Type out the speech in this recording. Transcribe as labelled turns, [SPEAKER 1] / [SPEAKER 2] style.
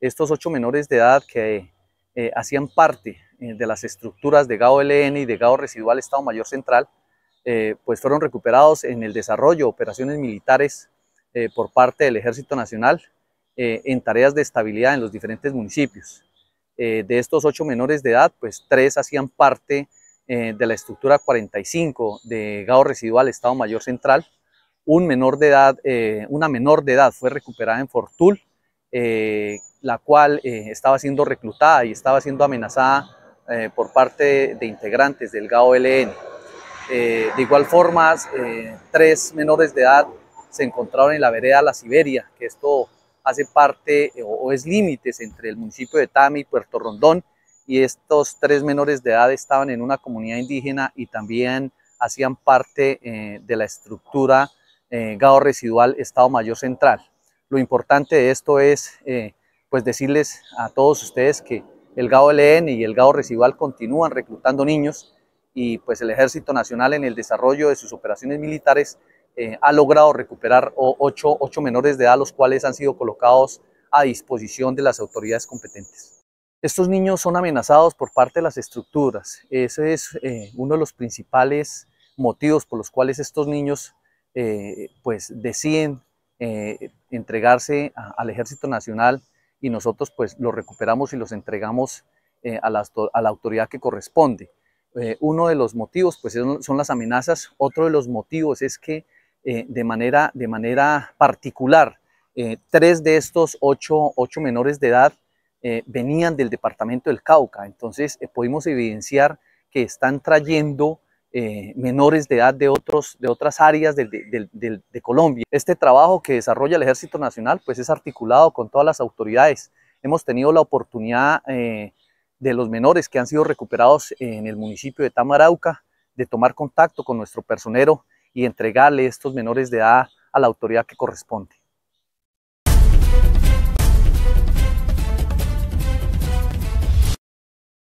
[SPEAKER 1] estos ocho menores de edad que eh, hacían parte eh, de las estructuras de GAO LN y de GAO residual Estado Mayor Central, eh, pues fueron recuperados en el desarrollo de operaciones militares por parte del Ejército Nacional en tareas de estabilidad en los diferentes municipios. de estos ocho menores de edad, pues tres hacían parte de la estructura 45 de GAO residual Estado Mayor Central. Un menor de edad, una menor de edad fue recuperada en Fortul, la cual eh, estaba siendo reclutada y estaba siendo amenazada eh, por parte de integrantes del GAO-LN. Eh, de igual forma, tres menores de edad se encontraron en la vereda La Siberia, que esto hace parte o, o es límites entre el municipio de Tami y Puerto Rondón, y estos tres menores de edad estaban en una comunidad indígena y también hacían parte de la estructura GAO residual Estado Mayor Central. Lo importante de esto es pues decirles a todos ustedes que el gado LN y el gado Residual continúan reclutando niños y pues el Ejército Nacional en el desarrollo de sus operaciones militares eh, ha logrado recuperar ocho, ocho menores de edad, los cuales han sido colocados a disposición de las autoridades competentes. Estos niños son amenazados por parte de las estructuras. Ese es eh, uno de los principales motivos por los cuales estos niños eh, pues deciden entregarse al Ejército Nacional y nosotros pues los recuperamos y los entregamos eh, a, la, autoridad que corresponde. Eh, uno de los motivos pues son las amenazas, otro de los motivos es que eh, de, manera, de manera particular tres de estos ocho, ocho menores de edad venían del departamento del Cauca, entonces pudimos evidenciar que están trayendo eh, menores de edad de, otros, de otras áreas de, Colombia. Este trabajo que desarrolla el Ejército Nacional pues es articulado con todas las autoridades. Hemos tenido la oportunidad eh, de los menores que han sido recuperados en el municipio de Tamarauca de tomar contacto con nuestro personero y entregarle estos menores de edad a la autoridad que corresponde.